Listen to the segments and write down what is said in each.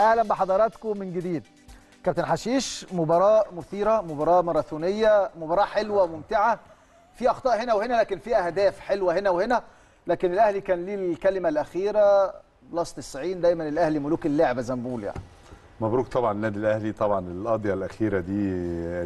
اهلا بحضراتكم من جديد كابتن حشيش مباراه مثيره مباراه ماراثونيه مباراه حلوه وممتعه في اخطاء هنا وهنا لكن في اهداف حلوه هنا وهنا لكن الاهلي كان ليه الكلمه الاخيره بلس 90 دايما الاهلي ملوك اللعبه زنبول يعني مبروك طبعا النادي الاهلي طبعا القضيه الاخيره دي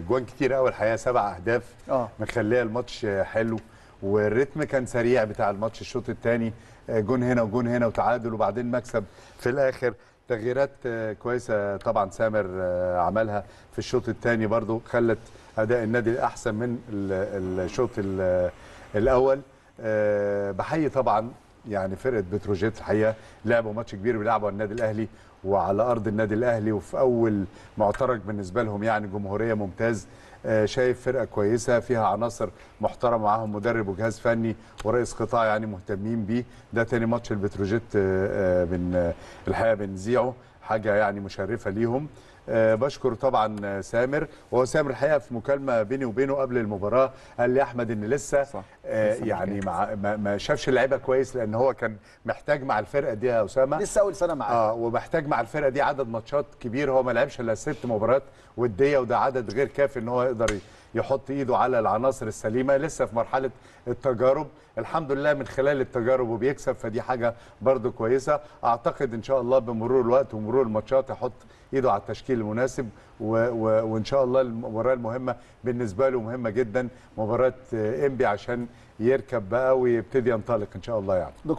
جوان كتير قوي الحقيقه سبع اهداف آه. مخليه الماتش حلو والريتم كان سريع بتاع الماتش الشوط الثاني آه، جون هنا وجون هنا وتعادل وبعدين مكسب في الاخر تغييرات آه، كويسه طبعا سامر آه، عملها في الشوط الثاني برضو خلت اداء النادي احسن من الشوط الاول آه، بحيي طبعا يعني فرقه بتروجيت الحقيقه لعبوا ماتش كبير بيلعبوا على النادي الاهلي وعلى ارض النادي الاهلي وفي اول معترك بالنسبه لهم يعني جمهوريه ممتاز آه، شايف فرقه كويسه فيها عناصر محترمه معاهم مدرب وجهاز فني ورئيس قطاع يعني مهتمين بيه ده تاني ماتش البتروجيت من آه، آه، الحقيقه بنذيعه حاجه يعني مشرفه ليهم بشكر طبعا سامر وهو سامر الحقيقه في مكالمه بيني وبينه قبل المباراه قال لي احمد ان لسه صح. آه يعني مع ما شافش اللعيبه كويس لان هو كان محتاج مع الفرقه دي يا اسامه لسه اول سنه معاه اه ومحتاج مع الفرقه دي عدد ماتشات كبير هو ما لعبش الا ست مباريات وديه وده عدد غير كافي ان هو يقدر يحط ايده على العناصر السليمه لسه في مرحله التجارب الحمد لله من خلال التجارب وبيكسب فدي حاجه برده كويسه اعتقد ان شاء الله بمرور الوقت ومرور الماتشات يحط ايده على التشكيل المناسب و... و... وان شاء الله المباراه المهمه بالنسبه له مهمه جدا مباراه انبي عشان يركب بقى ويبتدي ينطلق ان شاء الله يعني